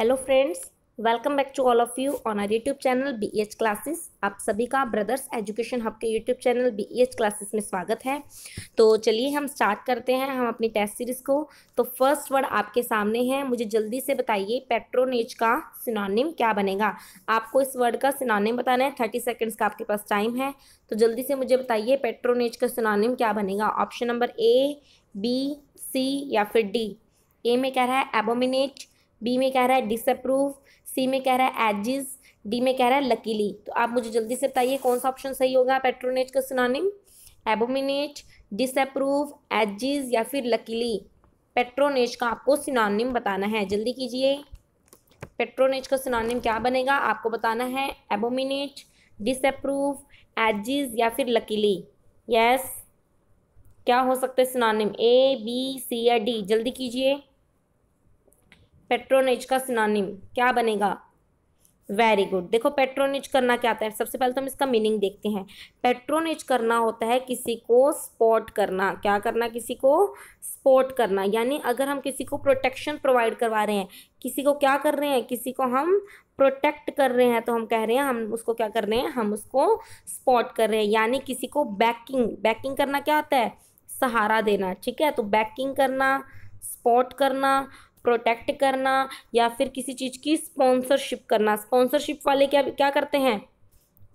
hello friends welcome back to all of you on our YouTube channel B H classes आप सभी का brothers education hub के YouTube channel B H classes में स्वागत है तो चलिए हम स्टार्ट करते हैं हम अपनी टेस्ट सीरीज़ को तो फर्स्ट वर्ड आपके सामने है मुझे जल्दी से बताइए पेट्रोनेज का सिनोनिम क्या बनेगा आपको इस वर्ड का सिनोनिम बताना है थर्टी सेकेंड्स का आपके पास टाइम है तो जल्दी से मुझे बताइए पेट्रोनेज का सिनोनिम क्या बनेगा option number A B C या फिर डी ए में कह रहा है एबोमिनेट बी में कह रहा है डिसअप्रूव सी में कह रहा है एजिज डी में कह रहा है लकीली तो आप मुझे जल्दी से बताइए कौन सा ऑप्शन सही होगा पेट्रोनेट का सुनानिम एबोमिनेट डिसअप्रूव एजिज या फिर लकीली पेट्रोनेज का आपको सिनानिम बताना है जल्दी कीजिए पेट्रोनेज का सिनानिम क्या बनेगा आपको बताना है एबोमिनेट डिसअप्रूव एजिज या फिर लकीली यस क्या हो सकते सिनानिम ए बी सी या डी जल्दी कीजिए पेट्रोनेज का सिनानिम क्या बनेगा वेरी गुड देखो पेट्रोनेज करना क्या आता है सबसे पहले तो हम इसका मीनिंग देखते हैं पेट्रोनेज करना होता है किसी को स्पॉट करना क्या करना किसी को स्पॉट करना यानी अगर हम किसी को प्रोटेक्शन प्रोवाइड करवा रहे हैं किसी को क्या कर रहे हैं किसी को हम प्रोटेक्ट कर रहे हैं तो हम कह रहे हैं हम उसको क्या कर रहे हैं हम उसको स्पॉट कर रहे हैं यानी किसी को बैकिंग बैकिंग करना क्या होता है सहारा देना ठीक है तो बैकिंग करना स्पॉट करना प्रोटेक्ट करना या फिर किसी चीज़ की स्पॉन्सरशिप करना स्पॉन्सरशिप वाले क्या क्या करते हैं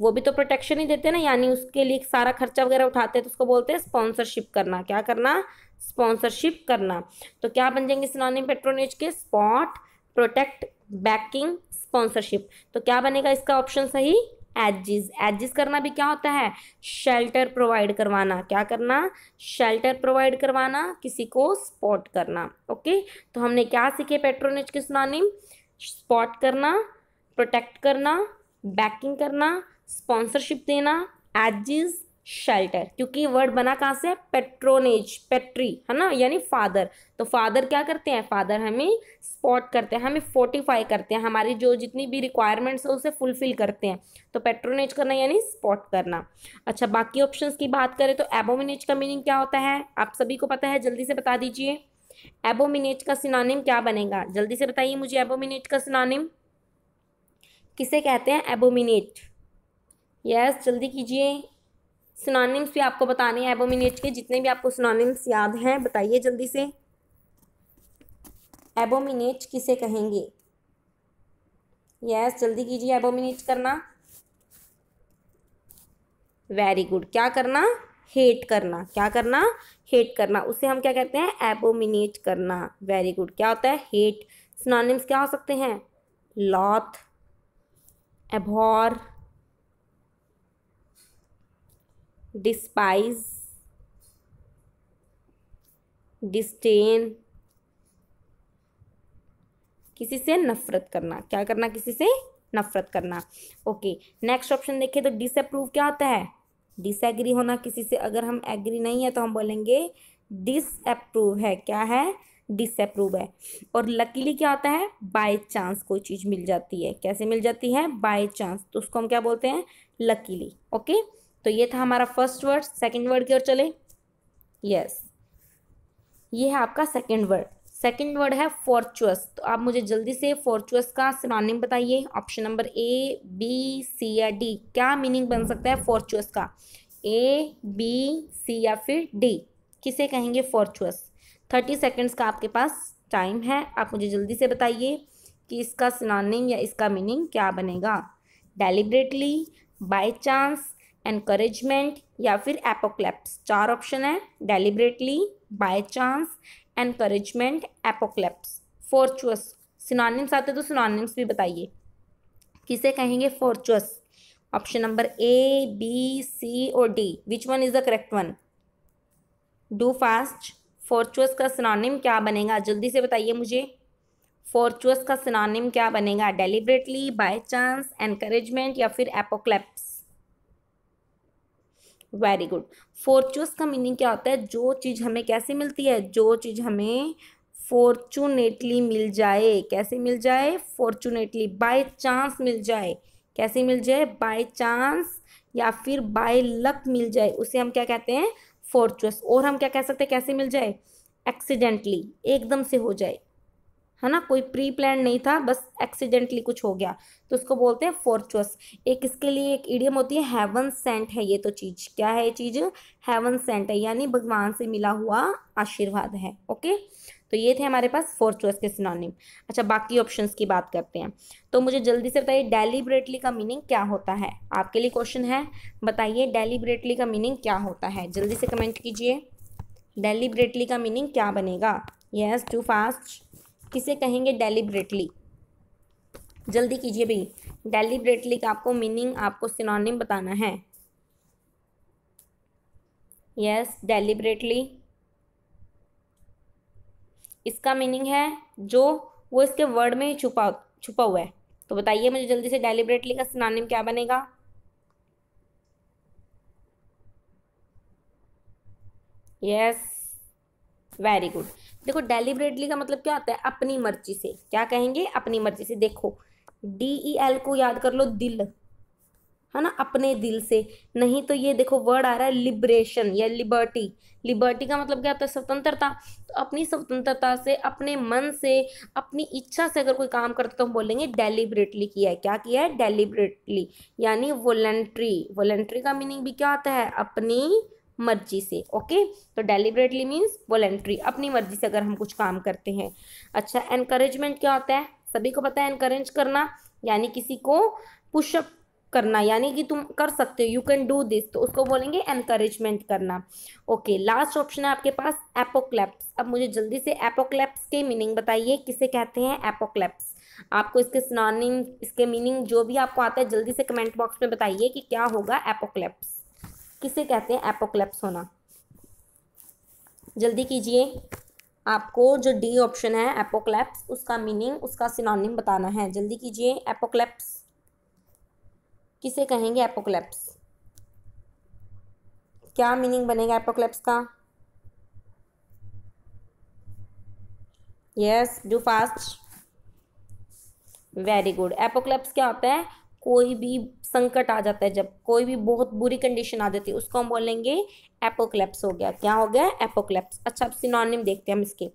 वो भी तो प्रोटेक्शन ही देते ना यानी उसके लिए सारा खर्चा वगैरह उठाते हैं तो उसको बोलते हैं स्पॉन्सरशिप करना क्या करना स्पॉन्सरशिप करना तो क्या बन जाएंगे सिनोनिम पेट्रोनेज के स्पॉट प्रोटेक्ट बैकिंग स्पॉन्सरशिप तो क्या बनेगा इसका ऑप्शन सही एजिज एजिज करना भी क्या होता है शेल्टर प्रोवाइड करवाना क्या करना शेल्टर प्रोवाइड करवाना किसी को स्पॉट करना ओके तो हमने क्या सीखे पेट्रोनेज के सुनानिम स्पॉट करना प्रोटेक्ट करना बैकिंग करना स्पॉन्सरशिप देना एजिज शेल्टर क्योंकि वर्ड बना कहाँ से है पेट्रोनेज पेट्री है ना यानी फादर तो फादर क्या करते हैं फादर हमें स्पॉट करते हैं हमें फोर्टिफाई करते हैं हमारी जो जितनी भी रिक्वायरमेंट्स है उसे फुलफिल करते हैं तो पेट्रोनेज करना यानी स्पॉट करना अच्छा बाकी ऑप्शन की बात करें तो एबोमिनेज का मीनिंग क्या होता है आप सभी को पता है जल्दी से बता दीजिए एबोमिनेट का सिनानिम क्या बनेगा जल्दी से बताइए मुझे एबोमिनेट का सिनानिम किसे कहते हैं एबोमिनेट यस yes, जल्दी कीजिए सुनानिम्स भी आपको बताने हैं एबोमिनेट के जितने भी आपको सुनानिम्स याद हैं बताइए जल्दी से एबोमिनेट किसे कहेंगे यस जल्दी कीजिए एबोमिनेट करना वेरी गुड क्या करना हेट करना क्या करना हेट करना उसे हम क्या कहते हैं एबोमिनेट करना वेरी गुड क्या होता है हेट सुनानिम्स क्या हो सकते हैं लॉथ एभॉर डिस्पाइज डिस्टेन किसी से नफरत करना क्या करना किसी से नफरत करना ओके नेक्स्ट ऑप्शन देखिए तो डिसअप्रूव क्या होता है डिसएग्री होना किसी से अगर हम एग्री नहीं है तो हम बोलेंगे डिसअप्रूव है क्या है डिसअप्रूव है और लकीली क्या होता है बाय चांस कोई चीज़ मिल जाती है कैसे मिल जाती है बाय चांस तो उसको हम क्या बोलते हैं लकीली ओके तो ये था हमारा फर्स्ट वर्ड सेकंड वर्ड की ओर चले यस ये है आपका सेकंड वर्ड सेकंड वर्ड है फॉर्चुअस तो आप मुझे जल्दी से फॉर्चुअस का सिनोनिम बताइए option number A B C या डी क्या मीनिंग बन सकता है फॉर्चुअस का ए बी सी या फिर डी किसे कहेंगे फॉर्चुअस थर्टी सेकेंड्स का आपके पास टाइम है आप मुझे जल्दी से बताइए कि इसका सिनोनिम या इसका मीनिंग क्या बनेगा डेलिब्रेटली बाई चांस एनकरेजमेंट या फिर एपोक्लैप्स चार ऑप्शन है deliberately by chance encouragement apocalypse fortuitous synonyms आते तो सिनोनिम्स भी बताइए किसे कहेंगे fortuitous option number A B C और D which one is the correct one do fast fortuitous का सिनोनिम क्या बनेगा जल्दी से बताइए मुझे फोर्चुअस का सिनोनिम क्या बनेगा डेलिबरेटली बाय चांस एनकरेजमेंट या फिर एपोक्लैप्स वेरी गुड फॉर्चूस का मीनिंग क्या होता है जो चीज़ हमें कैसे मिलती है जो चीज़ हमें फॉर्चुनेटली मिल जाए कैसे मिल जाए फॉर्चुनेटली बाय चांस मिल जाए कैसे मिल जाए बाय चांस या फिर बाय लक मिल जाए उसे हम क्या कहते हैं फॉर्चुअस और हम क्या कह सकते हैं कैसे मिल जाए एक्सीडेंटली एकदम से हो जाए है ना कोई प्री प्लान नहीं था बस एक्सीडेंटली कुछ हो गया तो उसको बोलते हैं फोर्चुअस एक इसके लिए एक ईडियम होती है हेवन सेंट है ये तो चीज़ क्या है ये चीज़ हेवन सेंट है यानी भगवान से मिला हुआ आशीर्वाद है ओके तो ये थे हमारे पास फोर्चुअस के सिनोनिम अच्छा बाकी ऑप्शंस की बात करते हैं तो मुझे जल्दी से बताइए डेलीबरेटली का मीनिंग क्या होता है आपके लिए क्वेश्चन है बताइए डेलीबरेटली का मीनिंग क्या होता है जल्दी से कमेंट कीजिए डेलीबरेटली का मीनिंग क्या बनेगा यस टू फास्ट किसे कहेंगे डेलीबरेटली जल्दी कीजिए भाई डेलिब्रेटली का आपको मीनिंग आपको सिनोनिम बताना है यस डेलीबरेटली इसका मीनिंग है जो वो इसके वर्ड में ही छुपा छुपा हुआ है तो बताइए मुझे जल्दी से डेलीबरेटली का सिनोनिम क्या बनेगा यस वेरी गुड देखो डेलीबरेटली का मतलब क्या होता है अपनी मर्जी से क्या कहेंगे अपनी मर्जी से देखो डी ई एल को याद कर लो दिल है ना अपने दिल से नहीं तो ये देखो वर्ड आ रहा है लिबरेशन या लिबर्टी लिबर्टी का मतलब क्या होता है स्वतंत्रता तो अपनी स्वतंत्रता से अपने मन से अपनी इच्छा से अगर कोई काम करता तो हम बोलेंगे डेलीबरेटली किया है क्या किया है डेलीबरेटली यानी वॉलेंट्री वॉलेंट्री का मीनिंग भी क्या होता है अपनी मर्जी से ओके तो डेलीबरेटली मीन्स वॉलेंट्री अपनी मर्जी से अगर हम कुछ काम करते हैं अच्छा एनकरेजमेंट क्या होता है सभी को पता है एनकरेज करना यानी किसी को पुशअप करना यानी कि तुम कर सकते हो यू कैन डू दिस तो उसको बोलेंगे एनकरेजमेंट करना ओके लास्ट ऑप्शन है आपके पास एपोक्लैप्स अब मुझे जल्दी से एपोक्लैप्स के मीनिंग बताइए किसे कहते हैं एपोक्लैप्स आपको इसके स्नानिंग इसके मीनिंग जो भी आपको आता है जल्दी से कमेंट बॉक्स में बताइए कि क्या होगा एपोक्लैप्स किसे कहते हैं एपोक्लेप्स होना जल्दी कीजिए आपको जो डी ऑप्शन है एपोक्लेप्स उसका मीनिंग उसका सिनोनिम बताना है जल्दी कीजिए एपोक्लेप्स किसे कहेंगे एपोक्लेप्स क्या मीनिंग बनेगा एपोक्लेप्स का yes do fast very good apocalypse क्या होता है कोई भी संकट आ जाता है जब कोई भी बहुत बुरी कंडीशन आ जाती है उसको हम बोलेंगे एपोक्लैप्स हो गया क्या हो गया एपोक्लैप्स अच्छा अब सिनोनिम देखते हैं हम इसके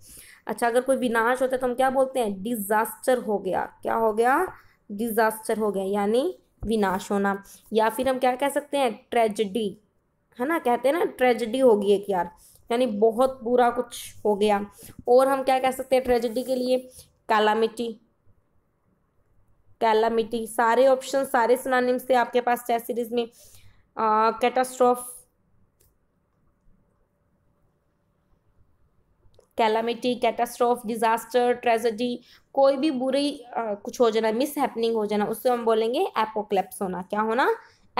अच्छा अगर कोई विनाश होता है तो हम क्या बोलते हैं डिज़ास्टर हो गया क्या हो गया डिज़ास्टर हो गया यानी विनाश होना या फिर हम क्या कह सकते हैं ट्रेजडी है ना कहते हैं ना ट्रेजडी होगी एक यार यानी बहुत बुरा कुछ हो गया और हम क्या कह सकते हैं ट्रेजडी के लिए कैलामिटी कैलामिटी सारे ऑप्शन सारे सुनानिम्स थे आपके पास टेस्ट सीरीज में catastrophe calamity catastrophe disaster tragedy कोई भी बुरी आ, कुछ हो जाना मिस हैपनिंग हो जाना उससे हम बोलेंगे एपोक्लेप्स होना क्या होना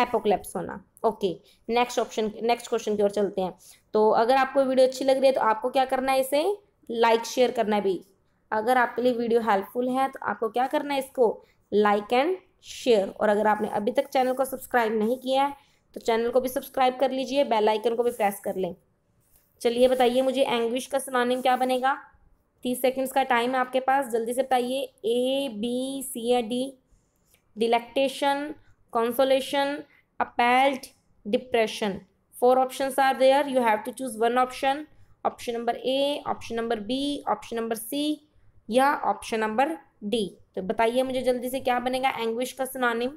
एपोक्लेप्स होना okay next option next question की ओर चलते हैं तो अगर आपको वीडियो अच्छी लग रही है तो आपको क्या करना है इसे लाइक शेयर करना है भी अगर आपके लिए वीडियो हेल्पफुल है तो आपको क्या करना है इसको लाइक एंड शेयर और अगर आपने अभी तक चैनल को सब्सक्राइब नहीं किया है तो चैनल को भी सब्सक्राइब कर लीजिए बेल आइकन को भी प्रेस कर लें चलिए बताइए मुझे एंग्विश का सुनानिम क्या बनेगा तीस सेकंड्स का टाइम है आपके पास जल्दी से बताइए ए बी सी या D delectation consolation appalled depression four option are there you have to choose one option option number A option number B option number C या ऑप्शन नंबर डी तो बताइए मुझे जल्दी से क्या बनेगा एंग्विश का सुनानिम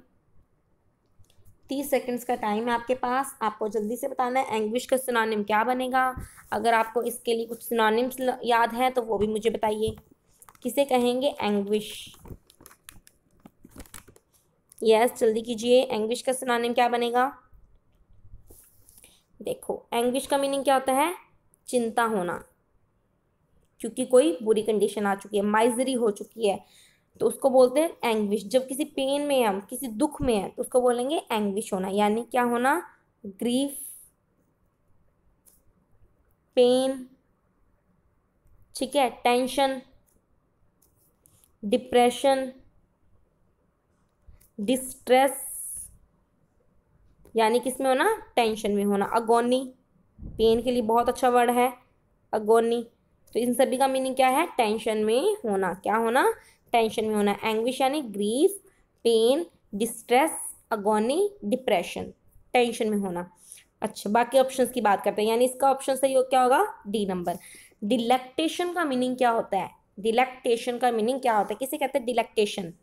तीस सेकंड्स का टाइम है आपके पास आपको जल्दी से बताना है एंग्विश का सुनानिम क्या बनेगा अगर आपको इसके लिए कुछ सुनानिम्स याद हैं तो वो भी मुझे बताइए किसे कहेंगे एंग्विश यस जल्दी कीजिए एंग्विश का सुनानिम क्या बनेगा देखो एंग्विश का मीनिंग क्या होता है चिंता होना क्योंकि कोई बुरी कंडीशन आ चुकी है माइजरी हो चुकी है तो उसको बोलते हैं एंग्विश जब किसी पेन में हम किसी दुख में है तो उसको बोलेंगे एंग्विश होना यानी क्या होना ग्रीफ पेन ठीक है टेंशन डिप्रेशन डिस्ट्रेस यानी किस में होना टेंशन में होना अगोनी पेन के लिए बहुत अच्छा वर्ड है अगोनी तो इन सभी का मीनिंग क्या है टेंशन में होना क्या होना टेंशन में होना एंग्विश यानी grief pain distress agony depression tension में होना अच्छा बाकी ऑप्शंस की बात करते हैं यानी इसका ऑप्शन सही हो क्या होगा डी नंबर डिलेक्टेशन का मीनिंग क्या होता है डिलेक्टेशन का मीनिंग क्या होता है किसे कहते हैं डिलेक्टेशन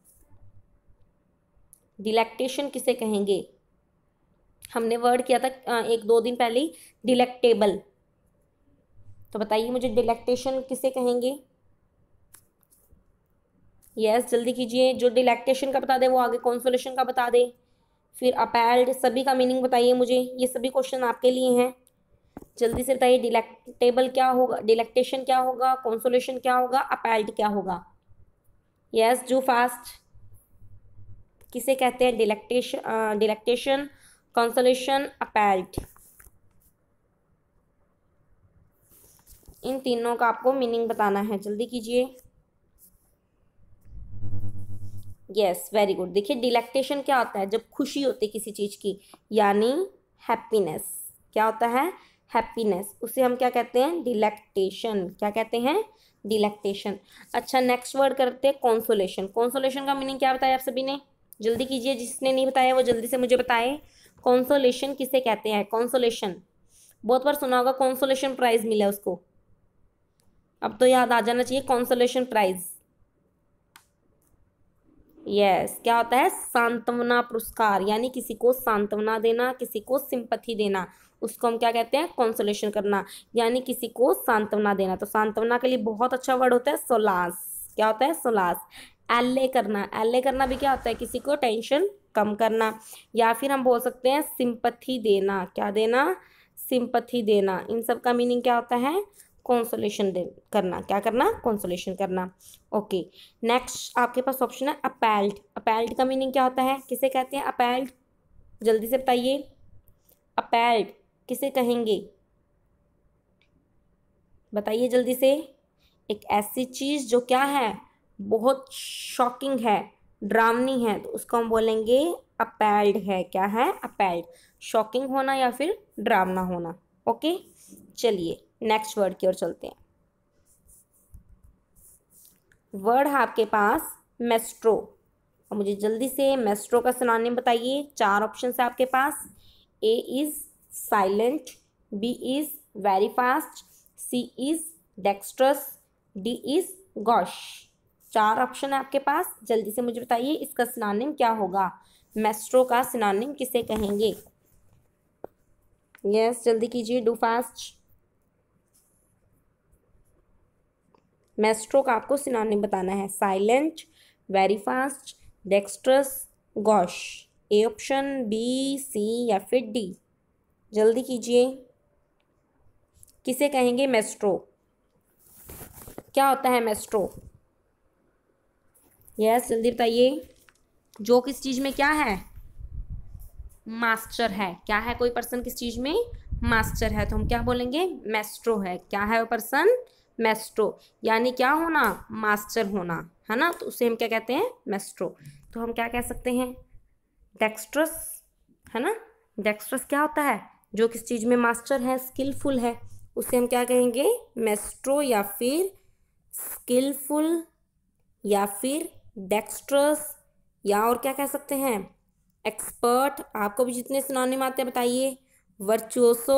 डिलेक्टेशन किसे कहेंगे हमने वर्ड किया था एक दो दिन पहले डिलेक्टेबल तो बताइए मुझे डिलेक्टेशन किसे कहेंगे यस जल्दी कीजिए जो डिलेक्टेशन का बता दें वो आगे कॉन्सोलेशन का बता दे फिर अपैल्ड सभी का मीनिंग बताइए मुझे ये सभी क्वेश्चन आपके लिए हैं जल्दी से बताइए डिलेक्टेबल क्या होगा डिलेक्टेशन क्या होगा कॉन्सोलेशन क्या होगा अपैल्ड क्या होगा यस जो फास्ट किसे कहते हैं डिलेक्टेशन डिलेक्टेशन कॉन्सोलेशन अपैल्ड इन तीनों का आपको मीनिंग बताना है जल्दी कीजिए यस वेरी गुड देखिए डिलेक्टेशन क्या होता है जब खुशी होती है किसी चीज़ की यानी हैप्पीनेस क्या होता है हैप्पीनेस उसे हम क्या कहते हैं डिलेक्टेशन क्या कहते हैं डिलेक्टेशन अच्छा नेक्स्ट वर्ड करते हैं कॉन्सोलेशन कॉन्सोलेशन का मीनिंग क्या बताया आप सभी ने जल्दी कीजिए जिसने नहीं बताया वो जल्दी से मुझे बताए कॉन्सोलेशन किसे कहते हैं कॉन्सोलेशन बहुत बार सुना होगा कॉन्सोलेशन प्राइज़ मिला उसको अब तो याद आ जाना चाहिए कॉन्सोलेशन प्राइज़ यस क्या होता है सांत्वना पुरस्कार यानी किसी को सांत्वना देना किसी को सिंपथी देना उसको हम क्या कहते हैं कॉन्सोलेशन करना यानी किसी को सांत्वना देना तो सांत्वना के लिए बहुत अच्छा वर्ड होता है सोलास क्या होता है सोलास एल करना एल करना भी क्या होता है किसी को टेंशन कम करना या फिर हम बोल सकते हैं सिंपथी देना क्या देना सिंपथी देना इन सब का मीनिंग क्या होता है कॉन्सोलेशन दे करना क्या करना कॉन्सोलेशन करना ओके नेक्स्ट आपके पास ऑप्शन है अपेल्ट अपेल्ट का मीनिंग क्या होता है किसे कहते हैं अपेल्ट जल्दी से बताइए अपेल्ट किसे कहेंगे बताइए जल्दी से एक ऐसी चीज़ जो क्या है बहुत शॉकिंग है ड्रामनी है तो उसको हम बोलेंगे अपेल्ड है क्या है अपेल्ड शॉकिंग होना या फिर ड्रामना होना ओके चलिए नेक्स्ट वर्ड की ओर चलते हैं वर्ड है आपके पास मेस्ट्रो और मुझे जल्दी से मेस्ट्रो का सुनाने बताइए चार ऑप्शन है आपके पास A is silent B is very fast C is dexterous D is gauche चार ऑप्शन है आपके पास जल्दी से मुझे बताइए इसका सिनानिम क्या होगा मेस्ट्रो का सिनानिम किसे कहेंगे यस जल्दी कीजिए डू फास्ट मेस्ट्रो का आपको सिनोनिम बताना है silent very fast dexterous gauche A option B C या फिर डी जल्दी कीजिए किसे कहेंगे मेस्ट्रो क्या होता है मेस्ट्रो यस जल्दी बताइए जो किस चीज़ में क्या है मास्टर है क्या है कोई पर्सन किस चीज़ में मास्टर है तो हम क्या बोलेंगे मेस्ट्रो है क्या है वो पर्सन मेस्ट्रो यानी क्या होना मास्टर होना है ना तो उसे हम क्या कहते हैं मेस्ट्रो तो हम क्या कह सकते हैं डेक्स्ट्रस है ना डेक्स्ट्रस क्या होता है जो किस चीज़ में मास्टर है स्किलफुल है उसे हम क्या कहेंगे मेस्ट्रो या फिर स्किलफुल या फिर डेक्स्ट्रस या और क्या कह सकते हैं एक्सपर्ट आपको भी जितने में आते हैं बताइए वर्चुअसो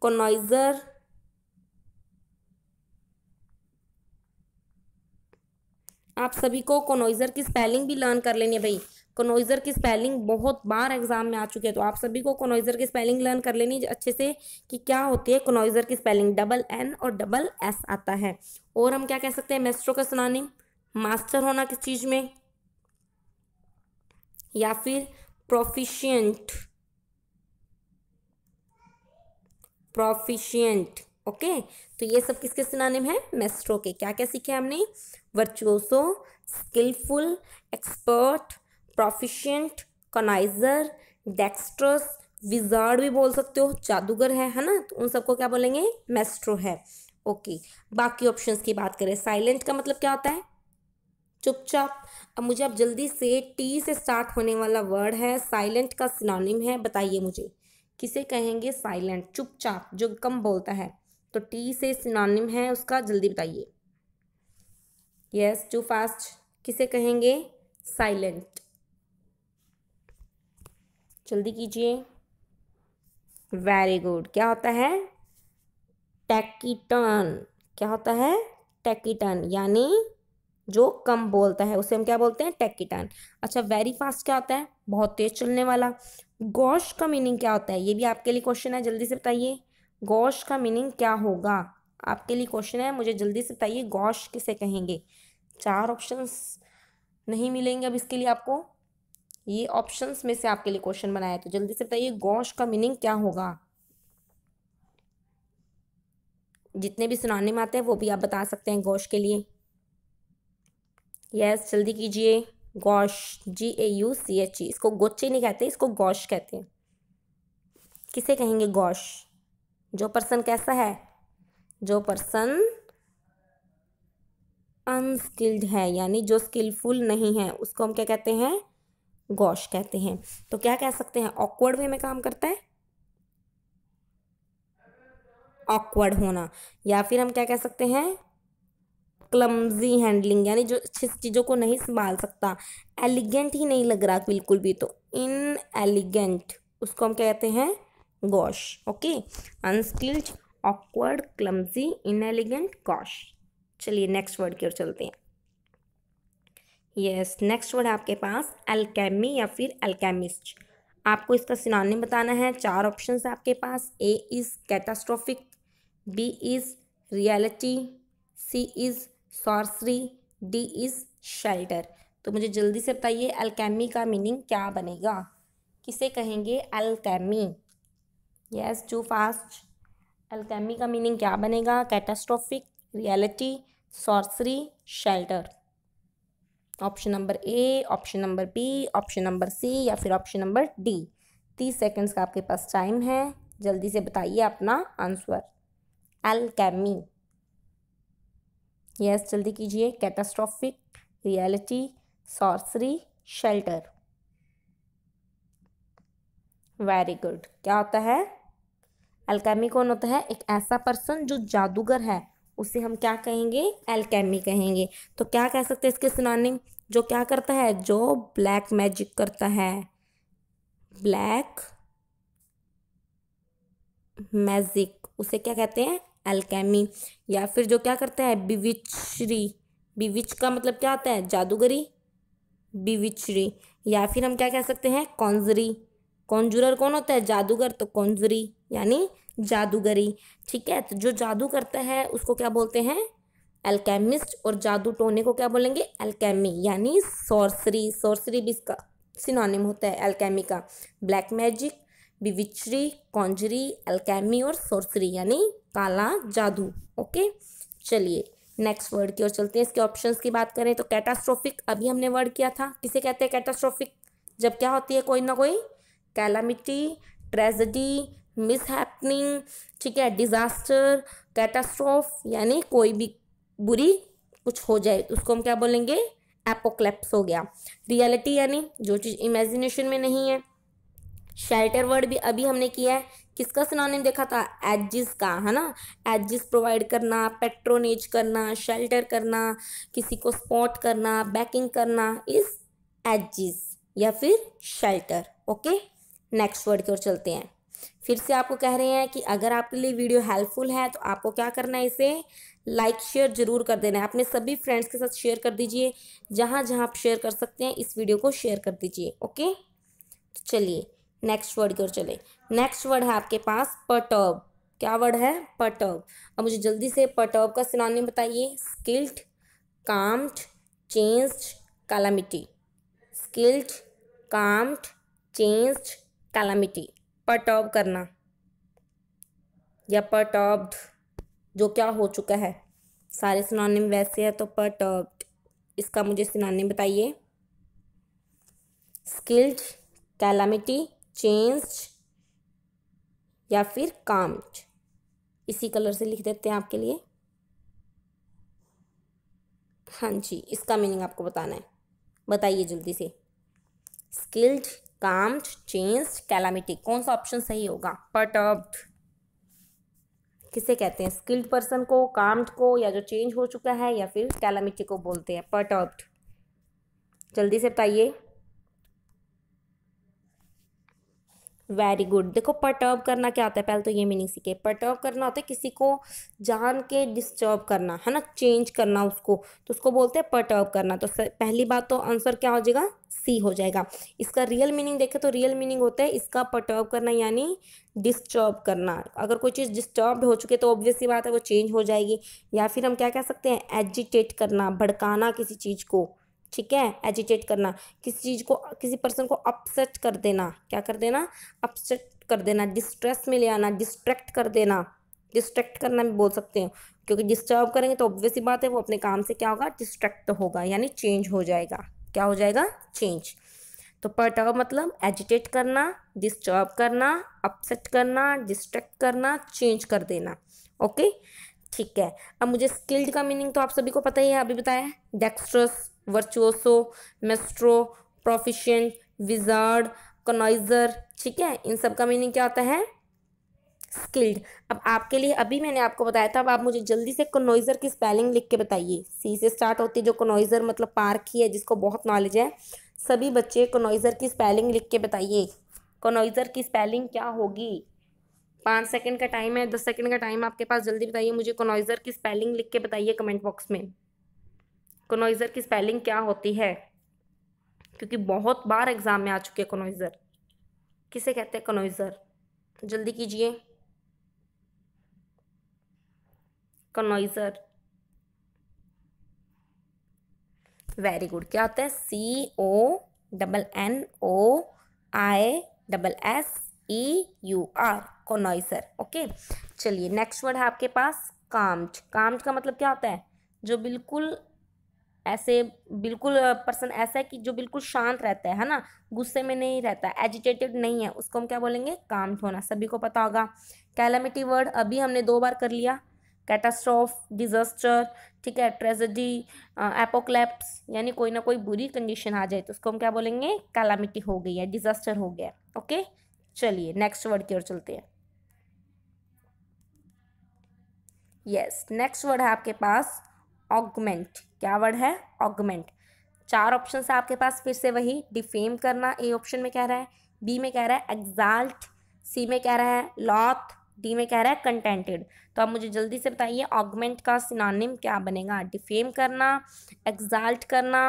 कोनाइजर आप सभी को कॉनोइजर की स्पेलिंग भी लर्न कर लेनी है भाई कॉनोइजर की स्पेलिंग बहुत बार एग्जाम में आ चुके हैं तो आप सभी को कॉनोइजर की स्पेलिंग लर्न कर लेनी अच्छे से कि क्या होती है कोनोइजर की स्पेलिंग डबल एन और डबल एस आता है और हम क्या कह सकते हैं मेस्ट्रो का सुनानी मास्टर होना किस चीज़ में या फिर प्रोफिशियंट प्रोफिशियंट ओके तो ये सब किसके सिनानिम है मेस्ट्रो के क्या क्या सीखे हमने virtuoso skilful expert proficient connoisseur dexterous wizard भी बोल सकते हो जादूगर है है ना तो उन सबको क्या बोलेंगे मेस्ट्रो है ओके बाकी ऑप्शंस की बात करें साइलेंट का मतलब क्या होता है चुपचाप अब मुझे अब जल्दी से टी से स्टार्ट होने वाला वर्ड है साइलेंट का सिनोनिम है बताइए मुझे किसे कहेंगे साइलेंट चुपचाप जो कम बोलता है तो टी से सिनोनिम है उसका जल्दी बताइए यस टू फास्ट किसे कहेंगे साइलेंट जल्दी कीजिए वेरी गुड क्या होता है टैकीटन क्या होता है टैकीटन यानी जो कम बोलता है उसे हम क्या बोलते हैं टेकिटान अच्छा वेरी फास्ट क्या होता है बहुत तेज चलने वाला गोश का मीनिंग क्या होता है ये भी आपके लिए क्वेश्चन है जल्दी से बताइए गोश का मीनिंग क्या होगा आपके लिए क्वेश्चन है मुझे जल्दी से बताइए गोश किसे कहेंगे चार ऑप्शंस नहीं मिलेंगे अब इसके लिए आपको ये ऑप्शंस में से आपके लिए क्वेश्चन बनाया है तो जल्दी से बताइए गोश का मीनिंग क्या होगा जितने भी सुनाने में आते हैं वो भी आप बता सकते हैं गोश के लिए यस जल्दी कीजिए gauche G A U C H E इसको गोचे नहीं कहते इसको गौश कहते हैं किसे कहेंगे गौश जो पर्सन कैसा है जो पर्सन अनस्किल्ड है यानी जो स्किलफुल नहीं है उसको हम क्या कहते हैं गौश कहते हैं तो क्या कह सकते हैं ऑकवर्ड वे में काम करता है ऑकवर्ड होना या फिर हम क्या कह सकते हैं क्लमजी हैंडलिंग यानी जो अच्छे चीज़ों को नहीं संभाल सकता एलिगेंट ही नहीं लग रहा बिल्कुल भी तो इन एलिगेंट उसको हम कहते हैं gauche okay unskilled awkward clumsy in elegant gauche चलिए नेक्स्ट वर्ड की ओर चलते हैं यस नेक्स्ट वर्ड आपके पास एल्केमी या फिर एल्केमिस्ट आपको इसका सिनोनिम बताना है चार ऑप्शंस आपके पास A is catastrophic B is reality C is sorcery D is shelter तो मुझे जल्दी से बताइए अल्केमी का मीनिंग क्या बनेगा किसे कहेंगे alchemy yes to fast alchemy का मीनिंग क्या बनेगा catastrophic reality sorcery shelter option number A option number B option number C या फिर ऑप्शन नंबर डी तीस सेकंड्स का आपके पास टाइम है जल्दी से बताइए अपना आंसर अल्केमी यस जल्दी कीजिए catastrophic reality sorcery shelter very good क्या होता है एल्केमी कौन होता है एक ऐसा पर्सन जो जादूगर है उसे हम क्या कहेंगे एल्केमी कहेंगे तो क्या कह सकते हैं इसके सुनाने जो क्या करता है जो ब्लैक मैजिक करता है ब्लैक मैजिक उसे क्या कहते हैं एल्केमी या फिर जो क्या करता है बिविचरी बिविच का मतलब क्या आता है जादूगरी बिविचरी या फिर हम क्या कह सकते हैं कौनजरी कौनजुरर कौन होता है जादूगर तो कौनजरी यानी जादूगरी ठीक है तो जो जादू करता है उसको क्या बोलते हैं एल्केमिस्ट और जादू टोने को क्या बोलेंगे एल्केमी यानी सोर्सरी सोर्सरी भी इसका सिनोनिम होता है एल्केमी का black magic bewitchery conjury alchemy और सोर्सरी यानी काला जादू ओके चलिए नेक्स्ट वर्ड की ओर चलते हैं इसके ऑप्शंस की बात करें तो कैटास्ट्रोफिक अभी हमने वर्ड किया था किसे कहते हैं कैटास्ट्रोफिक जब क्या होती है कोई ना कोई कैलामिटी ट्रेजडी मिसहैपनिंग ठीक है डिज़ास्टर कैटास्ट्रोफ यानी कोई भी बुरी कुछ हो जाए तो उसको हम क्या बोलेंगे एपोक्लेप्स हो गया रियलिटी यानी जो चीज़ इमेजिनेशन में नहीं है शेल्टर वर्ड भी अभी हमने किया है किसका सिनोनिम देखा था एजिस का है ना एजिस प्रोवाइड करना पेट्रोनेज करना शेल्टर करना किसी को स्पॉट करना बैकिंग करना इज एजिस या फिर शेल्टर ओके नेक्स्ट वर्ड की ओर चलते हैं फिर से आपको कह रहे हैं कि अगर आपके लिए वीडियो हेल्पफुल है तो आपको क्या करना है इसे लाइक शेयर जरूर कर देना है अपने सभी फ्रेंड्स के साथ शेयर कर दीजिए जहाँ जहाँ आप शेयर कर सकते हैं इस वीडियो को शेयर कर दीजिए ओके तो चलिए नेक्स्ट वर्ड की ओर चले नेक्स्ट वर्ड है आपके पास पटब क्या वर्ड है पटब अब मुझे जल्दी से पटब का सिनोनिम बताइए skilled calmed changed calamity skilled calmed changed calamity perturb करना या पटॉब्ड जो क्या हो चुका है सारे सिनोनिम वैसे है तो पटॉब्ड इसका मुझे सिनोनिम बताइए स्किल्ड कैलामिटी चेंज या फिर काम्ड इसी कलर से लिख देते हैं आपके लिए हाँ जी इसका मीनिंग आपको बताना है बताइए जल्दी से स्किल्ड काम्ड चेंज कैलामिटी कौन सा ऑप्शन सही होगा पटअप्ड किसे कहते हैं स्किल्ड पर्सन को काम्ड को या जो चेंज हो चुका है या फिर कैलामिटी को बोलते हैं पटअप्ड जल्दी से बताइए वेरी गुड देखो परटर्ब करना क्या होता है पहले तो ये मीनिंग सीखे परटर्ब करना होता है किसी को जान के डिस्टर्ब करना है ना चेंज करना उसको तो उसको बोलते हैं परटर्ब करना तो पहली बात तो आंसर क्या हो जाएगा सी हो जाएगा इसका रियल मीनिंग देखें तो रियल मीनिंग होता है इसका परटर्ब करना यानी डिस्टर्ब करना अगर कोई चीज़ डिस्टर्ब हो चुकी है तो ऑब्वियसली बात है वो चेंज हो जाएगी या फिर हम क्या कह सकते हैं एजिटेट करना भड़काना किसी चीज़ को ठीक है एजिटेट करना किसी चीज़ को किसी पर्सन को अपसेट कर देना क्या कर देना अपसेट कर देना डिस्ट्रेस में ले आना डिस्ट्रैक्ट कर देना डिस्ट्रैक्ट करना भी बोल सकते हैं क्योंकि डिस्टर्ब करेंगे तो ऑब्वियस ही बात है वो अपने काम से क्या होगा डिस्ट्रैक्ट होगा यानी चेंज हो जाएगा क्या हो जाएगा चेंज तो पर्टर्ब मतलब एजिटेट करना डिस्टर्ब करना अपसेट करना डिस्ट्रैक्ट करना चेंज कर देना ओके ठीक है अब मुझे स्किल्ड का मीनिंग तो आप सभी को पता ही है अभी बताया dexterous virtuoso maestro proficient wizard connoisseur ठीक है इन सब का मीनिंग क्या आता है स्किल्ड अब आपके लिए अभी मैंने आपको बताया था अब आप मुझे जल्दी से कनोइज़र की स्पेलिंग लिख के बताइए सी से स्टार्ट होती है जो कनोइज़र मतलब पार्क ही है जिसको बहुत नॉलेज है सभी बच्चे कनोइज़र की स्पेलिंग लिख के बताइए कनोइज़र की स्पेलिंग क्या होगी पाँच सेकंड का टाइम है दस सेकंड का टाइम आपके पास जल्दी बताइए मुझे कनोइज़र की स्पेलिंग लिख के बताइए कमेंट बॉक्स में कोनोइज़र की स्पेलिंग क्या होती है क्योंकि बहुत बार एग्ज़ाम में आ चुके हैं कोनोइज़र किसे कहते हैं कोनोइज़र तो जल्दी कीजिए कोनोइज़र वेरी गुड क्या होता है C O double N O I double S E U R connoisseur okay चलिए नेक्स्ट वर्ड है आपके पास काम्ट काम्ट का मतलब क्या होता है जो बिल्कुल ऐसे बिल्कुल पर्सन ऐसा है कि जो बिल्कुल शांत रहता है ना गुस्से में नहीं रहता एजिटेटेड नहीं है उसको हम क्या बोलेंगे काम होना सभी को पता होगा कैलामिटी वर्ड अभी हमने दो बार कर लिया कैटास्ट्रॉफ डिज़ास्टर ठीक है ट्रेजडी एपोक्लैप्स यानी कोई ना कोई बुरी कंडीशन आ जाए तो उसको हम क्या बोलेंगे कैलामिटी हो गई है डिज़ास्टर हो गया ओके चलिए नेक्स्ट वर्ड की ओर चलते हैं यस नेक्स्ट वर्ड है आपके पास ऑगमेंट क्या वर्ड है ऑगमेंट चार ऑप्शन है आपके पास फिर से वही डिफेम करना ए ऑप्शन में कह रहा है बी में कह रहा है एग्जाल्ट सी में कह रहा है लॉथ डी में कह रहा है कंटेंटेड तो आप मुझे जल्दी से बताइए ऑगमेंट का सिनानिम क्या बनेगा डिफेम करना एग्जाल्ट करना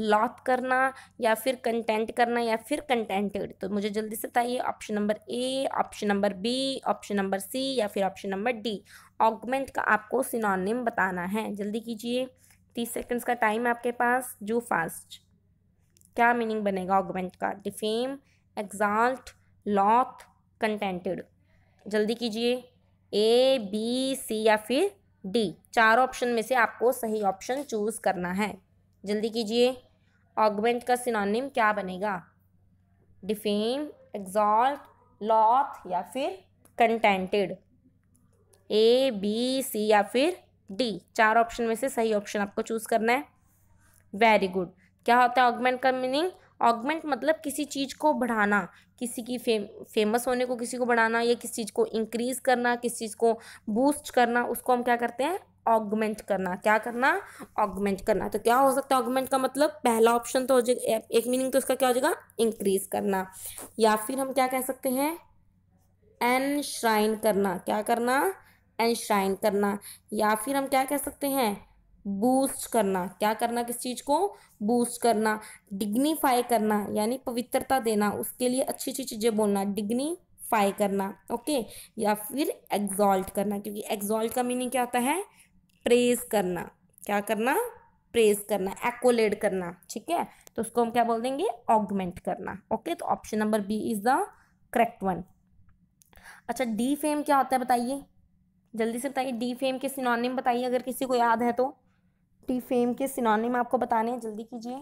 लॉप करना या फिर कंटेंट करना या फिर कंटेंटेड तो मुझे जल्दी से बताइए option number A option number B option number C या फिर ऑप्शन नंबर डी ऑगमेंट का आपको सिनानिम बताना है जल्दी कीजिए तीस सेकेंड्स का टाइम आपके पास जो फास्ट क्या मीनिंग बनेगा ऑगमेंट का डिफेम एग्जाल्ट लॉथ कंटेंटेड जल्दी कीजिए ए बी सी या फिर डी चार ऑप्शन में से आपको सही ऑप्शन चूज़ करना है जल्दी कीजिए ऑगमेंट का सिनोनिम क्या बनेगा डिफेम एग्जॉल्ट लॉथ या फिर कंटेंटेड ए बी सी या फिर डी चार ऑप्शन में से सही ऑप्शन आपको चूज़ करना है वेरी गुड क्या होता है ऑगमेंट का मीनिंग ऑगमेंट मतलब किसी चीज़ को बढ़ाना किसी की फेम फेमस होने को किसी को बढ़ाना या किस चीज़ को इंक्रीज़ करना किस चीज़ को बूस्ट करना उसको हम क्या करते हैं ऑगमेंट करना क्या करना ऑगमेंट करना तो क्या हो सकता है ऑगमेंट का मतलब पहला ऑप्शन तो हो जाएगा एक मीनिंग तो इसका क्या हो जाएगा इंक्रीज करना या फिर हम क्या कह सकते हैं एन श्राइन करना क्या करना एन श्राइन करना या फिर हम क्या कह सकते हैं बूस्ट करना क्या करना किस चीज़ को बूस्ट करना डिग्निफाई करना यानी पवित्रता देना उसके लिए अच्छी अच्छी चीज़ें बोलना डिग्नी फाई करना ओके या फिर एग्जॉल्ट करना क्योंकि एग्जॉल्ट का मीनिंग क्या होता है प्रेज करना क्या करना प्रेज करना एकोलेड करना ठीक है तो उसको हम क्या बोल देंगे ऑगमेंट करना ओके तो option number B is the correct one अच्छा डी फेम क्या होता है बताइए जल्दी से बताइए डी फेम के सिनोनिम बताइए अगर किसी को याद है तो डी फेम के सिनानिम आपको बताने हैं जल्दी कीजिए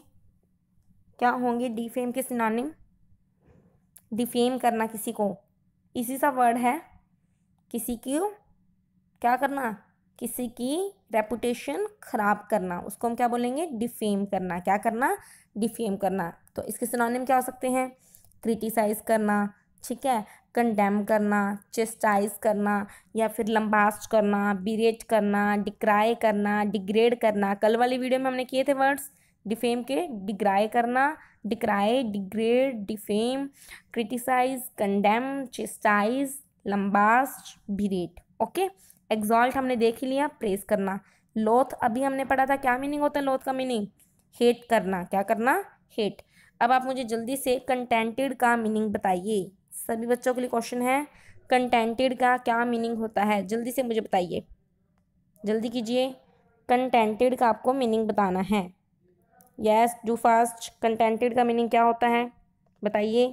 क्या होंगे डी फेम के सिनानिम डिफेम करना किसी को इसी सा वर्ड है किसी की क्या करना किसी की रेपुटेशन ख़राब करना उसको हम क्या बोलेंगे डिफेम करना क्या करना डिफेम करना तो इसके सिनोनिम क्या हो सकते हैं क्रिटिसाइज़ करना ठीक है कंडेम करना चेस्टाइज करना या फिर लंबास्ट करना बिरेट करना डिक्राई करना डिग्रेड करना कल वाली वीडियो में हमने किए थे वर्ड्स डिफेम के डिग्राई करना decry degrade defame criticise condemn chastise lambast berate okay exalt हमने देख ही लिया प्रेस करना लोथ अभी हमने पढ़ा था क्या मीनिंग होता है लोथ का मीनिंग हेट करना क्या करना हेट अब आप मुझे जल्दी से कंटेंटेड का मीनिंग बताइए सभी बच्चों के लिए क्वेश्चन है कंटेंटेड का क्या मीनिंग होता है जल्दी से मुझे बताइए जल्दी कीजिए कंटेंटेड का आपको मीनिंग बताना है यस डू फास्ट कंटेंटेड का मीनिंग क्या होता है बताइए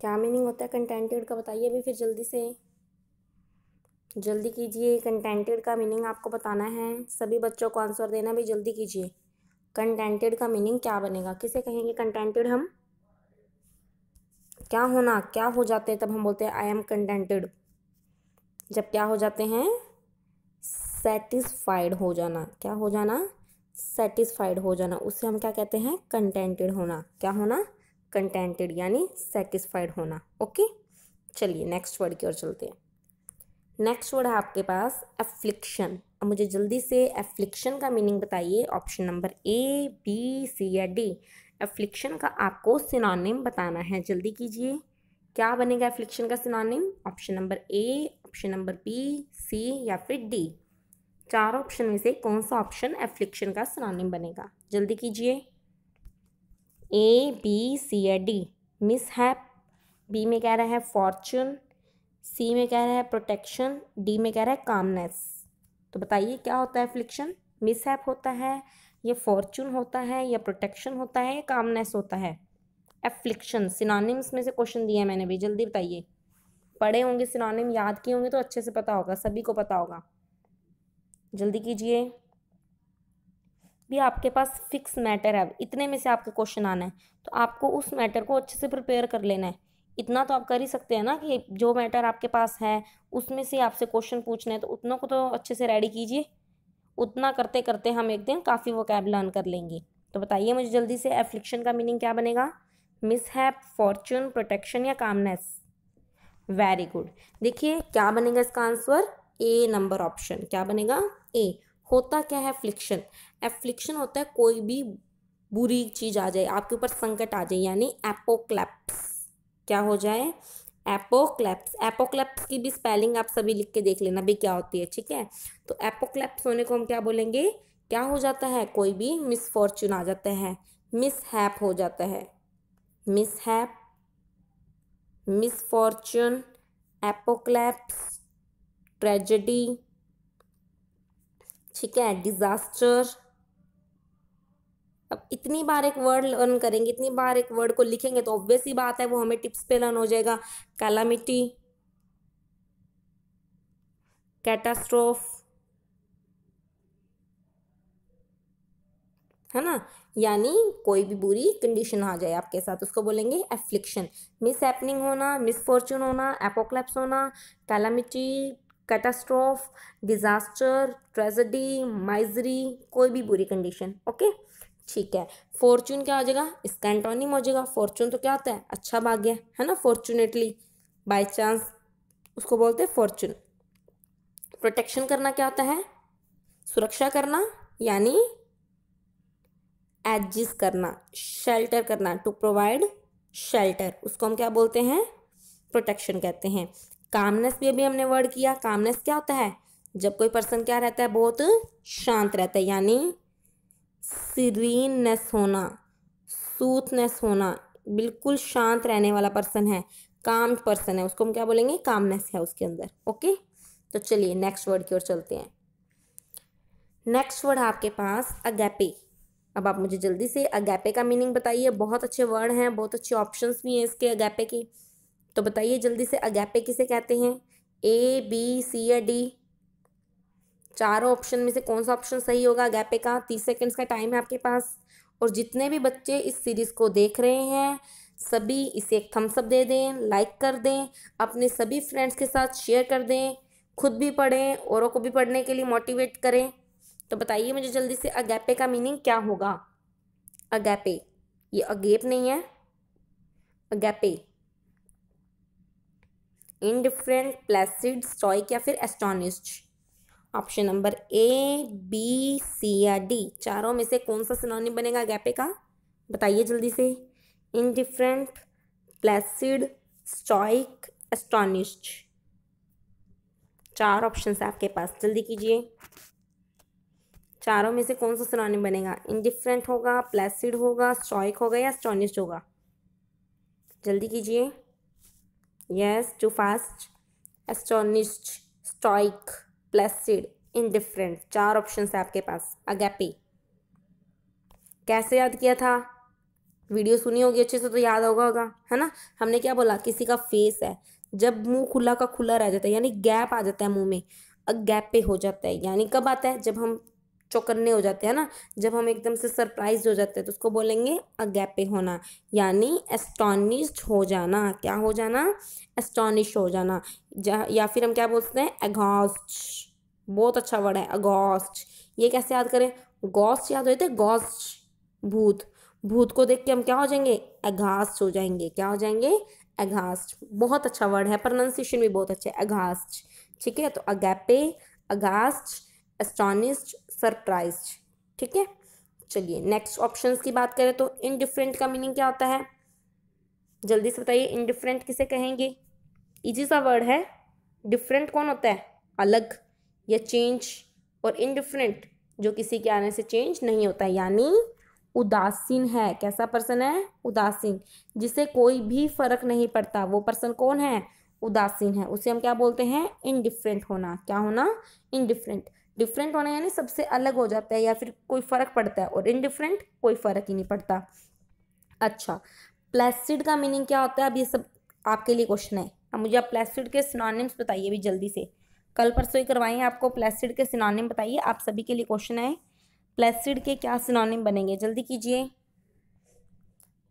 क्या मीनिंग होता है कंटेंटेड का बताइए अभी फिर जल्दी से जल्दी कीजिए कंटेंटेड का मीनिंग आपको बताना है सभी बच्चों को आंसर देना भी जल्दी कीजिए कंटेंटेड का मीनिंग क्या बनेगा किसे कहेंगे कंटेंटेड हम क्या होना क्या हो जाते हैं तब हम बोलते हैं आई एम कंटेंटेड जब क्या हो जाते हैं सेटिस्फाइड हो जाना क्या हो जाना सेटिस्फाइड हो जाना उससे हम क्या कहते हैं कंटेंटेड होना क्या होना कंटेंटेड यानी सेटिस्फाइड होना ओके चलिए नेक्स्ट वर्ड की ओर चलते हैं नेक्स्ट वर्ड है आपके पास एफ्लिक्शन अब मुझे जल्दी से एफ्लिक्शन का मीनिंग बताइए option number A B C या डी एफ्लिक्शन का आपको सिनोनिम बताना है जल्दी कीजिए क्या बनेगा एफ्लिक्शन का synonym option number A option number B C या फिर डी चार ऑप्शन में से कौन सा ऑप्शन एफ्लिक्शन का सिनोनिम बनेगा जल्दी कीजिए ए बी सी या डी मिस हैप बी में कह रहा है फॉर्चून सी में कह रहा है प्रोटेक्शन डी में कह रहा है कामनेस तो बताइए क्या होता है फ्लिक्शन मिसहैप होता है या फॉर्चून होता है या प्रोटेक्शन होता है या कामनेस होता है एफ्लिक्शन सिनानिम्स में से क्वेश्चन दिया है मैंने भी जल्दी बताइए पढ़े होंगे सिनानिम याद किए होंगे तो अच्छे से पता होगा सभी को पता होगा जल्दी कीजिए भी आपके पास फिक्स मैटर है इतने में से आपके क्वेश्चन आना है तो आपको उस मैटर को अच्छे से प्रिपेयर कर लेना है इतना तो आप कर ही सकते हैं ना कि जो मैटर आपके पास है उसमें से आपसे क्वेश्चन पूछना है तो उतना को तो अच्छे से रेडी कीजिए उतना करते करते हम एक दिन काफ़ी वो कैब लर्न कर लेंगे तो बताइए मुझे जल्दी से एफ्लिक्शन का मीनिंग क्या बनेगा मिसहैप फॉर्चून प्रोटेक्शन या कामनेस वेरी गुड देखिए क्या बनेगा इसका आंसर ए नंबर ऑप्शन क्या बनेगा ए होता क्या है फ्लिक्शन एफ्लिक्शन होता है कोई भी बुरी चीज़ आ जाए आपके ऊपर संकट आ जाए यानी एपोक्लैप्स क्या हो जाए एपोक्लैप्स एपोक्लैप्स की भी स्पेलिंग आप सभी लिख के देख लेना भी क्या होती है ठीक है तो एपोक्लैप्स होने को हम क्या बोलेंगे क्या हो जाता है कोई भी मिसफॉर्चून आ जाता है मिसहैप हो जाता है मिसहैप मिसफॉर्चून एपोक्लैप्स ट्रेजेडी ठीक है डिज़ास्टर अब इतनी बार एक वर्ड लर्न करेंगे इतनी बार एक वर्ड को लिखेंगे तो ऑब्वियसली बात है वो हमें टिप्स पे लर्न हो जाएगा कैलामिटी कैटास्ट्रोफ है ना यानी कोई भी बुरी कंडीशन आ जाए आपके साथ उसको बोलेंगे एफ्लिक्शन मिस हैपनिंग होना मिसफॉर्चून होना एपोक्लैप्स होना calamity catastrophe disaster tragedy misery कोई भी बुरी कंडीशन ओके ठीक है फॉर्चून क्या हो जाएगा इसका एंटोनिम हो जाएगा फॉर्चून तो क्या होता है अच्छा भाग्य है ना फॉर्चुनेटली बाय चांस उसको बोलते हैं फॉर्चून प्रोटेक्शन करना क्या होता है सुरक्षा करना यानी एडजस्ट करना शेल्टर करना टू प्रोवाइड शेल्टर उसको हम क्या बोलते हैं प्रोटेक्शन कहते हैं कामनेस भी अभी हमने वर्ड किया कामनेस क्या होता है जब कोई पर्सन क्या रहता है बहुत शांत रहता है यानी सीरीननेस होना सूथनेस होना बिल्कुल शांत रहने वाला पर्सन है काम पर्सन है उसको हम क्या बोलेंगे कामनेस है उसके अंदर ओके तो चलिए नेक्स्ट वर्ड की ओर चलते हैं नेक्स्ट वर्ड आपके पास अगैपे अब आप मुझे जल्दी से अगैपे का मीनिंग बताइए बहुत अच्छे वर्ड हैं बहुत अच्छे ऑप्शंस भी हैं इसके अगैपे के तो बताइए जल्दी से अगैपे किसे कहते हैं ए बी सी या डी चारों ऑप्शन में से कौन सा ऑप्शन सही होगा गैपे का तीस सेकेंड्स का टाइम है आपके पास और जितने भी बच्चे इस सीरीज़ को देख रहे हैं सभी इसे एक थम्सअप दे दें लाइक कर दें अपने सभी फ्रेंड्स के साथ शेयर कर दें खुद भी पढ़ें औरों को भी पढ़ने के लिए मोटिवेट करें तो बताइए मुझे जल्दी से अगैपे का मीनिंग क्या होगा अगैपे ये अगेप नहीं है अगैपे इनडिफरेंट प्लेसिड स्टॉइक या फिर astonished option number A B C या डी चारों में से कौन सा सिनोनिम बनेगा गैपे का बताइए जल्दी से इनडिफरेंट प्लेसिड स्टॉइक एस्टॉनिश्ड चार ऑप्शन है आपके पास जल्दी कीजिए चारों में से कौन सा सिनोनिम बनेगा इनडिफरेंट होगा प्लेसिड होगा स्टॉइक होगा या एस्टॉनिश्ड होगा जल्दी कीजिए yes to fast astonished stoic placid indifferent चार ऑप्शन है आपके पास अगैपी कैसे याद किया था वीडियो सुनी होगी अच्छे से तो याद होगा होगा है ना हमने क्या बोला किसी का फेस है जब मुंह खुला का खुला रह जाता है यानी गैप आ जाता है मुंह में अगैपे हो जाता है यानी कब आता है जब हम चौकन्ने हो जाते हैं ना जब हम एकदम से सरप्राइज हो जाते हैं तो उसको बोलेंगे अगैपे होना यानी एस्टोनिश हो जाना क्या हो जाना एस्टोनिश हो जाना जा, या फिर हम क्या बोलते हैं एगॉस्ट बहुत अच्छा वर्ड है अगॉस्ट ये कैसे याद करें गॉस्ट याद होते गॉस्ट भूत भूत को देख के हम क्या हो जाएंगे एघास्ट हो जाएंगे क्या हो जाएंगे एघास्ट बहुत अच्छा वर्ड है प्रोनाउंसिएशन भी बहुत अच्छा है अघास्ट ठीक है तो अगैपे अगास्ट एस्टॉनिस्ड सरप्राइज ठीक है चलिए नेक्स्ट ऑप्शंस की बात करें तो इनडिफरेंट का मीनिंग क्या होता है जल्दी से बताइए इनडिफरेंट किसे कहेंगे इजी सा वर्ड है डिफरेंट कौन होता है अलग या चेंज और इनडिफरेंट जो किसी के आने से चेंज नहीं होता है यानी उदासीन है कैसा पर्सन है उदासीन जिसे कोई भी फर्क नहीं पड़ता वो पर्सन कौन है उदासीन है उसे हम क्या बोलते हैं इनडिफरेंट होना क्या होना इनडिफरेंट डिफरेंट होना यानी सबसे अलग हो जाता है या फिर कोई फ़र्क पड़ता है और इनडिफरेंट कोई फ़र्क ही नहीं पड़ता अच्छा प्लेसिड का मीनिंग क्या होता है अब ये सब आपके लिए क्वेश्चन है अब मुझे आप प्लेसिड के सिनोनिम्स बताइए भी जल्दी से कल परसों ही करवाएं आपको प्लेसिड के सिनोनिम बताइए आप सभी के लिए क्वेश्चन है प्लेसिड के क्या सिनोनिम बनेंगे जल्दी कीजिए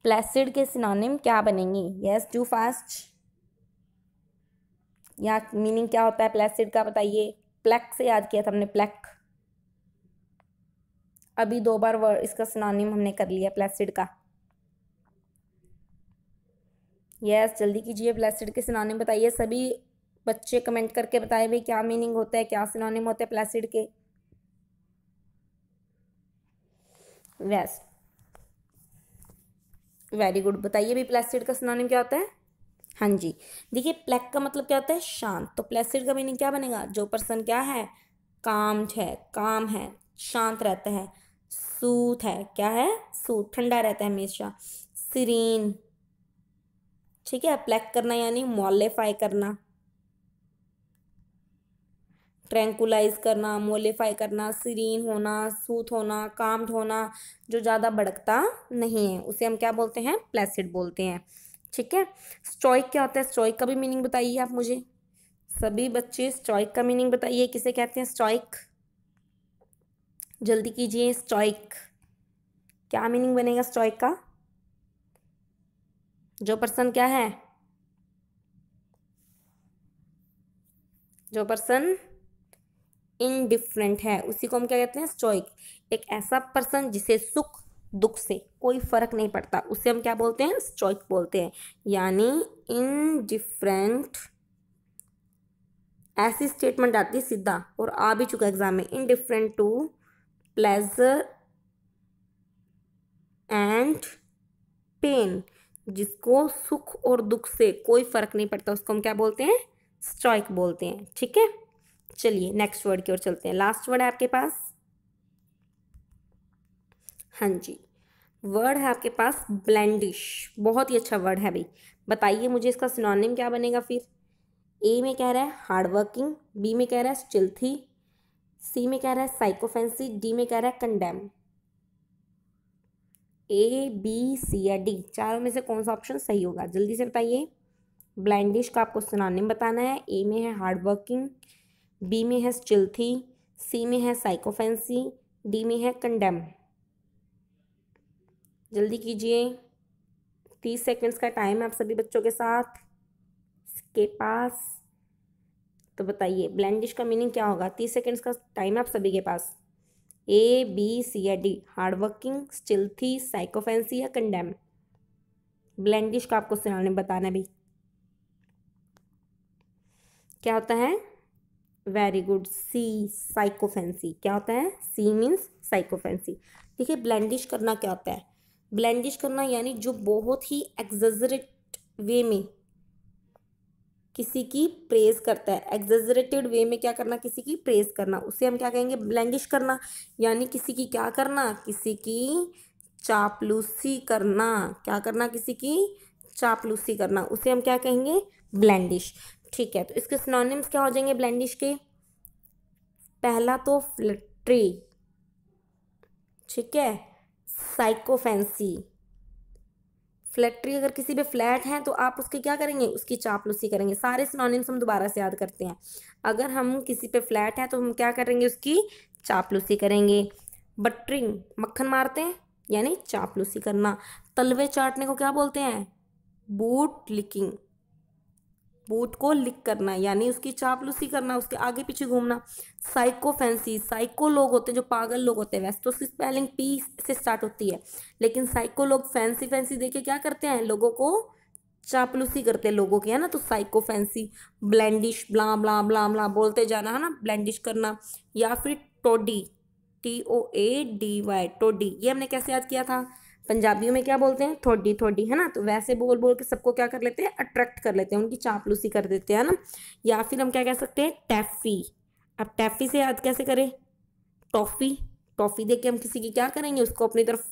प्लेसिड के सिनोनिम क्या बनेंगे यस डू फास्ट या मीनिंग क्या होता है प्लेसिड का बताइए प्लैक से याद किया था हमने प्लैक अभी दो बार वर्ड इसका सिनोनिम हमने कर लिया प्लेसिड का यस जल्दी कीजिए प्लेसिड के सिनोनिम बताइए सभी बच्चे कमेंट करके बताएं भाई क्या मीनिंग होता है क्या सिनोनिम होते हैं प्लेसिड के यस वेरी गुड बताइए भी प्लेसिड का सिनोनिम क्या होता है हाँ जी देखिए प्लेक का मतलब क्या होता है शांत तो प्लेसिड का मीनिंग क्या बनेगा जो पर्सन क्या है काम है काम है शांत रहता है सूत है क्या है सूत ठंडा रहता है हमेशा सीरीन ठीक है प्लेक करना यानी मॉलिफाई करना ट्रैंकुलाइज करना मोलिफाई करना सीरीन होना सूत होना काम्ड होना जो ज़्यादा भड़कता नहीं है उसे हम क्या बोलते हैं प्लेसिड बोलते हैं ठीक है स्ट्रॉइक क्या होता है स्ट्रॉइक का भी मीनिंग बताइए आप मुझे सभी बच्चे स्ट्रॉइक का मीनिंग बताइए किसे कहते हैं स्ट्रॉइक जल्दी कीजिए स्ट्रॉइक क्या मीनिंग बनेगा स्ट्रॉइक का जो पर्सन क्या है जो पर्सन इनडिफरेंट है उसी को हम क्या कहते हैं स्ट्रॉइक एक ऐसा पर्सन जिसे सुख दुख से कोई फ़र्क नहीं पड़ता उसे हम क्या बोलते हैं स्ट्रॉइक बोलते हैं यानी इन डिफरेंट ऐसी स्टेटमेंट आती है सीधा और आ भी चुका एग्जाम में indifferent to pleasure and pain जिसको सुख और दुख से कोई फ़र्क नहीं पड़ता उसको हम क्या बोलते हैं स्ट्राइक बोलते हैं ठीक है चलिए नेक्स्ट वर्ड की ओर चलते हैं लास्ट वर्ड है आपके पास हाँ जी वर्ड है आपके पास ब्लैंडिश बहुत ही अच्छा वर्ड है भाई बताइए मुझे इसका सिनोनिम क्या बनेगा फिर ए में कह रहा है हार्ड वर्किंग बी में कह रहा है स्टिल्थी सी में कह रहा है साइकोफेंसी डी में कह रहा है कंडेम ए बी सी या डी चारों में से कौन सा ऑप्शन सही होगा जल्दी से बताइए ब्लैंडिश का आपको सुनानिम बताना है ए में है हार्ड वर्किंग बी में है स्टिल्थी सी में है साइकोफेंसी डी में है कंडेम जल्दी कीजिए तीस सेकंड्स का टाइम है आप सभी बच्चों के साथ के पास तो बताइए ब्लैंडिश का मीनिंग क्या होगा तीस सेकंड्स का टाइम है आप सभी के पास ए बी सी या डी हार्डवर्किंग स्टिल्थी साइकोफेंसी या कंडेम ब्लैंडिश का आपको सुनाने बताना भी क्या होता है वेरी गुड सी साइकोफेंसी क्या होता है सी मीन्स साइकोफेंसी देखिए ब्लैंडिश करना क्या होता है ब्लैंडिश करना यानी जो बहुत ही एक्जरेट वे में किसी की प्रेस करता है एग्जेजरेटेड वे में क्या करना किसी की प्रेस करना उसे हम क्या कहेंगे ब्लैंडिश करना यानी किसी की क्या करना किसी की चापलूसी करना क्या करना किसी की चापलूसी करना उसे हम क्या कहेंगे ब्लैंडिश ठीक है तो इसके सिनोनिम्स क्या हो जाएंगे ब्लैंडिश के पहला तो फ्लट्री ठीक है साइकोफेंसी फ्लैक्ट्री अगर किसी पे फ्लैट हैं तो आप उसके क्या करेंगे उसकी चापलूसी करेंगे सारे सिनोनिम्स हम दोबारा से याद करते हैं अगर हम किसी पे फ्लैट हैं तो हम क्या करेंगे उसकी चापलूसी करेंगे बटरिंग मक्खन मारते हैं यानी चापलूसी करना तलवे चाटने को क्या बोलते हैं बूट लिकिंग बोट को लिक करना यानी उसकी चापलूसी करना उसके आगे पीछे घूमना साइको फैंसी साइको लोग होते हैं जो पागल लोग होते हैं वैसे तो उसकी स्पेलिंग पी से स्टार्ट होती है लेकिन साइको लोग फैंसी फैंसी देखे क्या करते हैं लोगों को चापलूसी करते हैं लोगों के है ना तो साइको फैंसी ब्लैंडिश ब्लाम ब्ला ब्ला ब्ला बोलते जाना है ना ब्लैंडिश करना या फिर toady T O A D Y toady ये हमने कैसे याद किया था पंजाबियों में क्या बोलते हैं थोड़ी थोड़ी है ना तो वैसे बोल बोल के सबको क्या कर लेते हैं अट्रैक्ट कर लेते हैं उनकी चापलूसी कर देते हैं ना या फिर हम क्या कह सकते हैं टैफी अब टैफी से याद कैसे करें टॉफ़ी टॉफ़ी दे के हम किसी की क्या करेंगे उसको अपनी तरफ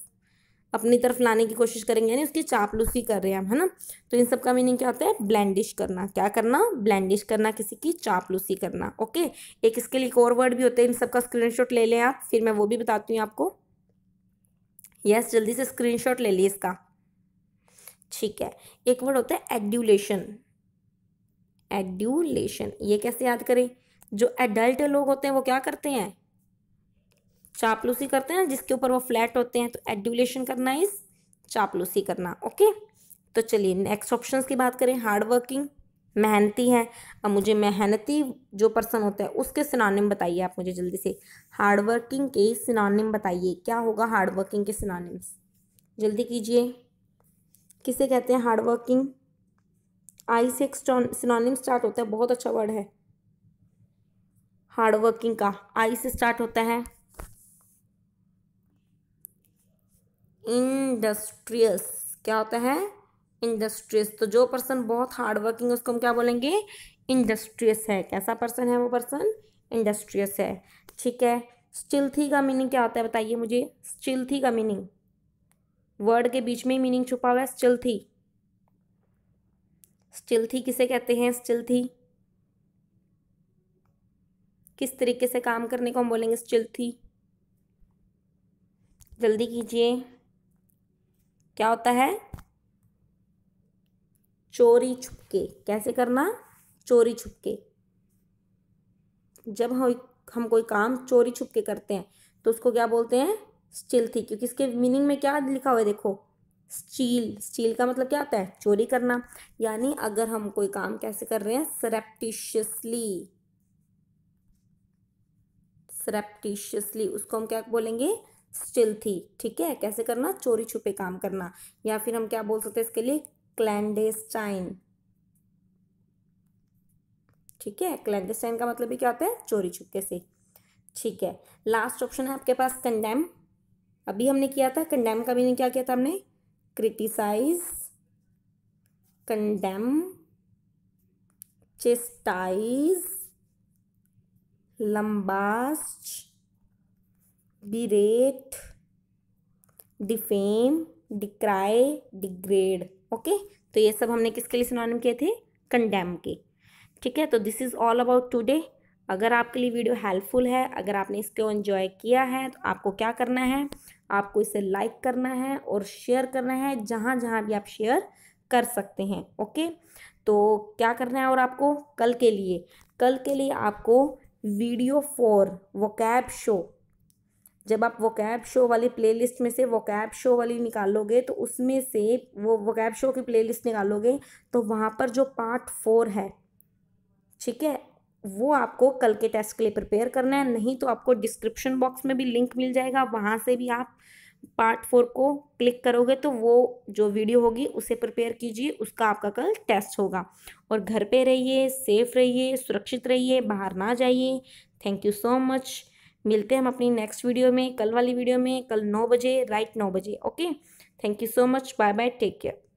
अपनी तरफ लाने की कोशिश करेंगे यानी उसकी चापलूसी कर रहे हैं हम है ना तो इन सब का मीनिंग क्या होता है ब्लैंडिश करना क्या करना ब्लैंडिश करना किसी की चापलूसी करना ओके एक इसके लिए एक और वर्ड भी होते हैं इन सब का स्क्रीनशॉट ले लें आप फिर मैं वो भी बताती हूँ आपको यस जल्दी से स्क्रीनशॉट ले लिए इसका ठीक है एक वर्ड होता है एड्यूलेशन एड्यूलेशन ये कैसे याद करें जो एडल्ट लोग होते हैं वो क्या करते हैं चापलूसी करते हैं जिसके ऊपर वो फ्लैट होते हैं तो एड्यूलेशन करना इस चापलूसी करना ओके तो चलिए नेक्स्ट ऑप्शंस की बात करें हार्ड वर्किंग मेहनती हैं अब मुझे मेहनती जो पर्सन होता है उसके सिनानिम बताइए आप मुझे जल्दी से हार्डवर्किंग के सिनानिम बताइए क्या होगा हार्डवर्किंग के सिनानिम्स जल्दी कीजिए किसे कहते हैं हार्डवर्किंग आई से एक सिनानिम स्टार्ट होता है बहुत अच्छा वर्ड है हार्डवर्किंग का आई से स्टार्ट होता है इंडस्ट्रियस क्या होता है इंडस्ट्रियस तो जो पर्सन बहुत हार्ड वर्किंग है उसको हम क्या बोलेंगे इंडस्ट्रियस है कैसा पर्सन है वो पर्सन इंडस्ट्रियस है ठीक है स्टिल्थी का मीनिंग क्या होता है बताइए मुझे स्टिल्थी का मीनिंग वर्ड के बीच में ही मीनिंग छुपा हुआ है स्टिल्थी स्टिल्थी किसे कहते हैं स्टिल्थी किस तरीके से काम करने को हम बोलेंगे स्टिल्थी जल्दी कीजिए क्या होता है चोरी छुपके कैसे करना चोरी छुपके जब हम हम कोई काम चोरी छुपके करते हैं तो उसको क्या बोलते हैं स्टील थी क्योंकि इसके मीनिंग में क्या लिखा हुआ है देखो स्टील स्टील का मतलब क्या होता है चोरी करना यानी अगर हम कोई काम कैसे कर रहे हैं सरेप्टिशियसली सरेप्टिशियसली उसको हम क्या बोलेंगे स्टिल थी ठीक है कैसे करना चोरी छुपे काम करना या फिर हम क्या बोल सकते हैं इसके लिए क्लैंडेस्टाइन ठीक है क्लैंडेस्टाइन का मतलब भी क्या होता है चोरी छुपके से ठीक है लास्ट ऑप्शन है आपके पास कंडेम अभी हमने किया था कंडेम का भी नहीं क्या किया था हमने criticise condemn chastise lambast berate defame decry degrade okay तो ये सब हमने किसके लिए सिनोनिम किए थे कंडेम के ठीक है तो this is all about today अगर आपके लिए वीडियो हेल्पफुल है अगर आपने इसको एंजॉय किया है तो आपको क्या करना है आपको इसे लाइक करना है और शेयर करना है जहाँ जहाँ भी आप शेयर कर सकते हैं ओके तो क्या करना है और आपको कल के लिए कल के लिए आपको वीडियो फॉर कैब शो जब आप वो कैब शो वाली प्लेलिस्ट में से वो कैब शो वाली निकालोगे तो उसमें से वो वो कैब शो की प्लेलिस्ट निकालोगे तो वहाँ पर जो पार्ट फोर है ठीक है वो आपको कल के टेस्ट के लिए प्रिपेयर करना है नहीं तो आपको डिस्क्रिप्शन बॉक्स में भी लिंक मिल जाएगा वहाँ से भी आप पार्ट फोर को क्लिक करोगे तो वो जो वीडियो होगी उसे प्रिपेयर कीजिए उसका आपका कल टेस्ट होगा और घर पे रहिए सेफ रहिए सुरक्षित रहिए बाहर ना जाइए थैंक यू सो मच मिलते हैं हम अपनी नेक्स्ट वीडियो में कल वाली वीडियो में कल नौ बजे राइट नौ बजे okay thank you so much bye bye take care